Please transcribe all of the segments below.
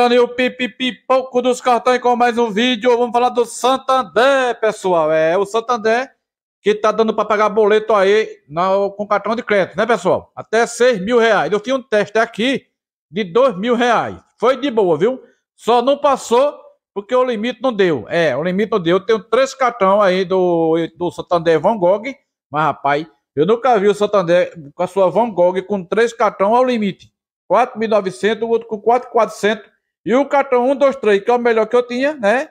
Lembrando, eu dos cartões com mais um vídeo. Vamos falar do Santander, pessoal. É o Santander que tá dando para pagar boleto aí no, com cartão de crédito, né, pessoal? Até 6 mil reais. Eu fiz um teste aqui de 2 mil reais. Foi de boa, viu? Só não passou porque o limite não deu. É, o limite não deu. Eu tenho três cartões aí do, do Santander Van Gogh, mas rapaz, eu nunca vi o Santander com a sua Van Gogh com três cartões ao limite. 4.900, o outro com 4.400 e o cartão 1, 2, 3, que é o melhor que eu tinha, né?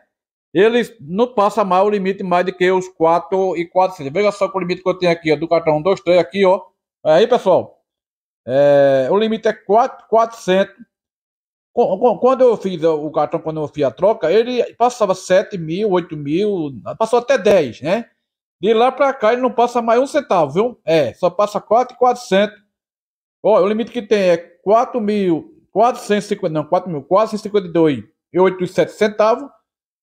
Ele não passa mais o limite mais do que os 4 e 4. Veja só que o limite que eu tenho aqui, ó, do cartão 1, 2, 3, aqui, ó. Aí, pessoal, é, o limite é 4, 400. Quando eu fiz o cartão, quando eu fiz a troca, ele passava 7 mil, 8 mil, passou até 10, né? De lá para cá ele não passa mais um centavo, viu? É, só passa 4,400. Ó, o limite que tem é 4 mil, 450, não, 4 mil, 452,87 centavos.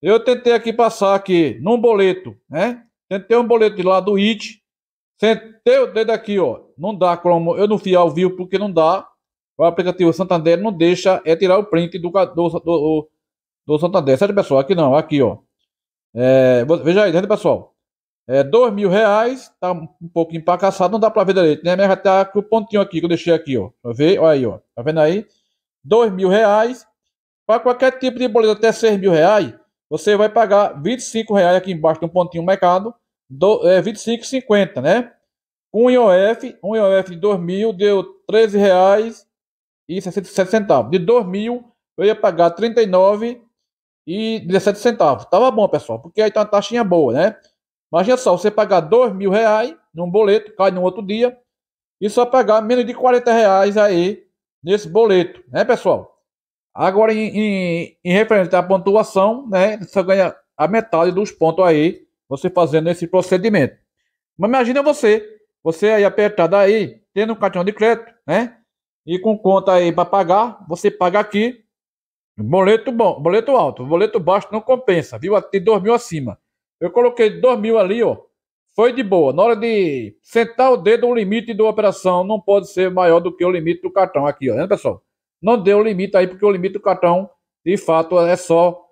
Eu tentei aqui passar aqui num boleto, né? Tentei um boleto de lá do IT. Sentei o dedo aqui, ó. Não dá como. Eu não fui ao vivo porque não dá. O aplicativo Santander não deixa é tirar o print do, do, do, do Santander. Certo, pessoal? Aqui não, aqui, ó. É, veja aí, certo, né, pessoal? É dois mil reais, tá um pouco empacaçado, não dá pra ver direito, né? Mas já tá com o pontinho aqui que eu deixei aqui, ó. Pra ver Olha aí, ó. Tá vendo aí? dois mil reais. Para qualquer tipo de boleto até seis mil reais, você vai pagar 25 reais aqui embaixo de um pontinho mercado, do, é, 25,50, né? Um IOF, um IOF de 2000 deu 13 reais e 67 centavos. De 2000 eu ia pagar 39 e 17 centavos. Tava bom, pessoal, porque aí tá uma taxinha boa, né? Imagina só, você pagar 2 mil reais num boleto, cai no outro dia, e só pagar menos de 40 reais aí nesse boleto, né, pessoal? Agora, em, em, em referente à pontuação, né, você ganha a metade dos pontos aí, você fazendo esse procedimento. Mas imagina você, você aí apertado aí, tendo um cartão de crédito, né? E com conta aí para pagar, você paga aqui, boleto bom, boleto alto, boleto baixo não compensa, viu? Tem dois mil acima. Eu coloquei dois mil ali, ó, foi de boa. Na hora de sentar o dedo, o limite da operação não pode ser maior do que o limite do cartão. Aqui, ó, né, pessoal? Não deu limite aí, porque o limite do cartão, de fato, é só,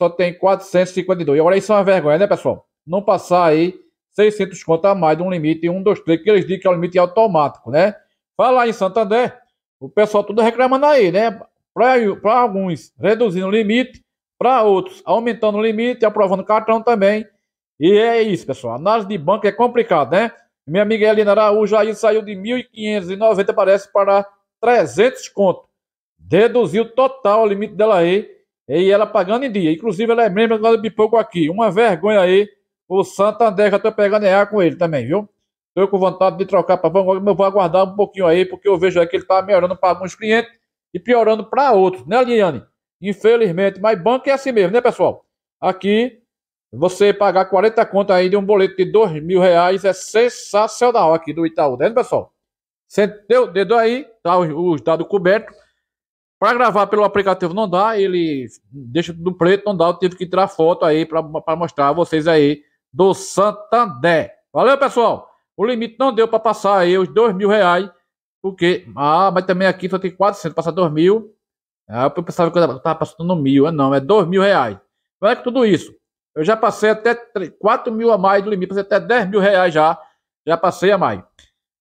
só tem 452. E agora isso é uma vergonha, né, pessoal? Não passar aí 600 conto a mais de um limite 1, 2, 3, que eles dizem que é o limite automático, né? Fala aí, Santander. O pessoal tudo reclamando aí, né? Para alguns reduzindo o limite, para outros aumentando o limite, aprovando o cartão também. E é isso, pessoal. Análise de banco é complicado, né? Minha amiga Helena Araújo aí saiu de 1.590, parece, para 300 conto. Deduziu total o limite dela aí. E ela pagando em dia. Inclusive, ela é membro do pouco aqui. Uma vergonha aí. O Santander, já tô pegando EA com ele também, viu? Tô com vontade de trocar para Banco, mas eu vou aguardar um pouquinho aí, porque eu vejo aí que ele tá melhorando para alguns clientes e piorando para outros, né, Liane? Infelizmente, mas banco é assim mesmo, né, pessoal? Aqui você pagar 40 contas aí de um boleto de 2 mil reais é sensacional aqui do Itaú, né, pessoal? Você deu o dedo aí, tá os dados cobertos. Para gravar pelo aplicativo não dá, ele deixa tudo preto, não dá. Eu tive que tirar foto aí para mostrar a vocês aí do Santander. Valeu, pessoal! O limite não deu para passar aí os 2 mil reais, porque. Ah, mas também aqui só tem 400, passar 2 mil. Ah, eu pensava que eu estava passando mil, é não, é 2 mil reais. Não é que tudo isso. Eu já passei até 4 mil a mais do limite, passei até 10 mil reais já. Já passei a mais.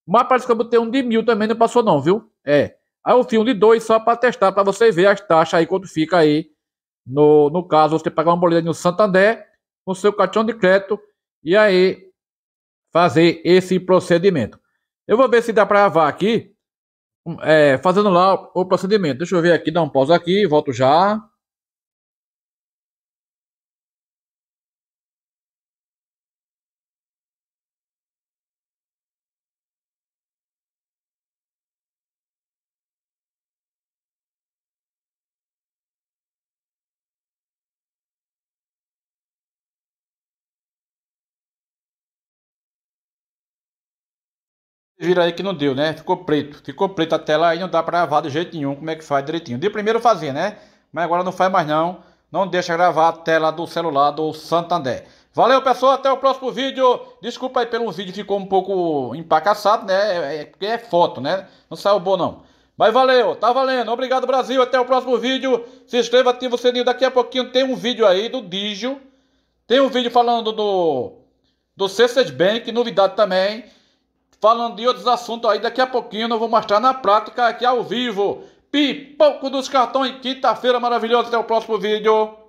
Mas parece que eu botei um de mil também, não passou não, viu? É. Aí eu fiz um de dois só para testar, para você ver as taxas aí, quanto fica aí. No, no caso, você pagar uma boleta no Santander, com seu cartão de crédito, e aí fazer esse procedimento. Eu vou ver se dá para gravar aqui, hum, é, fazendo lá o procedimento. Deixa eu ver aqui, dar um pausa aqui, volto já. Vira aí que não deu, né? Ficou preto. Ficou preto a tela aí, não dá para gravar de jeito nenhum. Como é que faz direitinho? De primeiro fazia, né? Mas agora não faz mais não. Não deixa gravar a tela do celular do Santander. Valeu, pessoal. Até o próximo vídeo. Desculpa aí pelo vídeo ficou um pouco empacaçado, né? É, é porque é, é foto, né? Não saiu bom, não. Mas valeu, tá valendo. Obrigado, Brasil. Até o próximo vídeo. Se inscreva, ativa o sininho. Daqui a pouquinho tem um vídeo aí do Digio. Tem um vídeo falando do, do C6 Bank, novidade também falando de outros assuntos aí daqui a pouquinho. Eu vou mostrar na prática aqui ao vivo. Pipoco dos cartões, quinta-feira maravilhosa. Até o próximo vídeo.